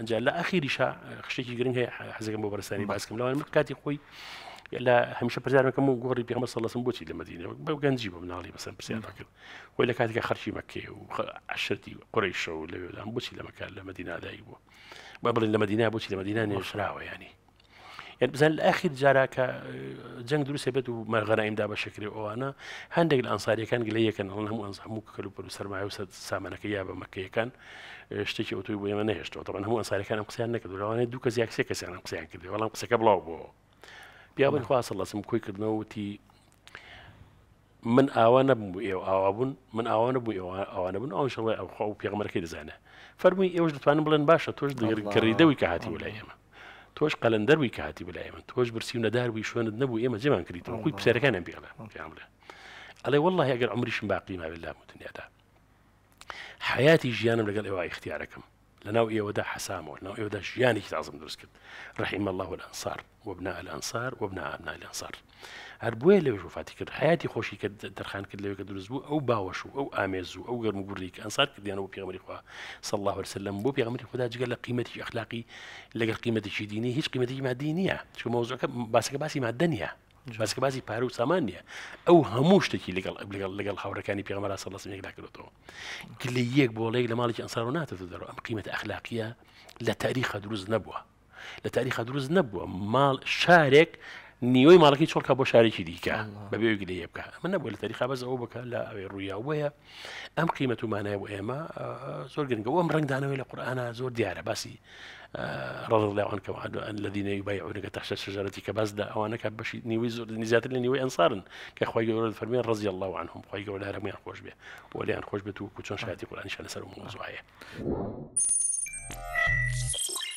انجا لا اخيري شا خشيتي جرين هي حزك مو برساني نعم. باس كم انا كاتي خوي لا هميشه برزار كم غوري بي محمد صلى الله عليه وسلم بوتي للمدينه بو كان من علي بس بس هذاك ولا كانت خرشي مكي وعشرتي قريش ولا مبوتي بوتي لمكان للمدينه هذا يبو بابل المدينه بوتي للمدينه نشراوه يعني يعني بس الاخر جرى جەنگ دروست بێت و مەغەنایمدا بە شکری ئەوانە هەندێک لە ئەنساریەکان گلەیەکەن هەڵ هەموو ئەنساموو کەلوپەر و سەرمایە و سامانەکە یا بە مەکەیەکان شتێکی ئۆتوی بۆ ئێمە نهێشتەوە تەمان هەموو ئەنساریەکان ئەم قسەیان نەکردوانێت دوو کەس یاکسێ کەسیان قسەیان کردی بەڵام قسەکە بڵاو بووەوە پیاوەن خواسە لەسم کۆی کردنەوە وتی من ئاوا نەبوو بوو ئێوە ئاوا بوون من ئاوانە بوو ئێوە ئەوانە بوون ئەو شڵێ ئەوخوا و پێغمەرەکەی دەزانێت فەرمووی ئێوەش دەتوانن بڵێن باشە تۆش دەگەرکردەوەی کە هاتی وەلای ئێمە توش تۆش قەلندەروی کاتی بلای من تۆش برسی و نەداروی شوێنت نەبوو ئێمە جێمان کردیتەوە خۆی پسەرەکانیان پێڵێ پێڵێ ئەڵێ والله ئەگەر ئەمریشم باقی بالله لام دنیادا حياتی ژیانم لەگەڵ ئێوە اختیارەکەم لەناو ئێوەدا حەسامەوە لەناو ئێوەدا جياني كتعظم دروست کرد رحم الله الأنصار وابناء الأنصار وابناء أبناء الأنصار هەر بووە لەوێ وفاتی حياتي خوشي خۆشی کرد دەرخان کرد لەوێ أو دروست أو ئەو باوەش و ئەو ئامێز و ئەو گەرم و گوڕی الله عليه وسلم بۆ پێغمەری خدا جگە قيمتي أخلاقي ئەخلاقی قيمتي قیمەتێکی دینی هیچ قیمەتی دينية شو چکە مەوزەکە باسەکە مع الدنيا باسکە بازی پارە و سامان نیە ئەو هەموو شتێکی لەگەڵ لەگەڵ لەگەڵ هاورەکانی پێغمەرا سەڵسم یەکدا کردەوە گلی یەک بۆڵەیەک لە ماڵێکی ئەسار و ناتەوە دەرەوە ئەم قیمەت ئەخلاقیە لە تاریخە دروست نەبووە لە تاریخە دروست نەبووە ماڵ شارێک نیوی که نیوەی ماڵەکەی چۆڵکە بۆ شارێکی دیکە بەبێگرێ که من نەبوو لە تاریخا بەز ئەو بکە لە ئەوێ ڕوویاوەیە ئەم قیمە تومانایە بۆ ئێمە زۆر گرنگەوە ئەم ڕنگدانەوەی لە قورآە زور دیاره باسی رضي الله عنكم عن الذين يبايعونك تحت الشجرة كبزدا أو أنك بشي نيوي زور نزات اللي نيوي أنصارا كخوي يقول الفرمين رضي الله عنهم خوي يقول هرمي خوش به ولي أن خوش بتو كتشون شهادة يقول أن شاء الله سلام موضوعية آه.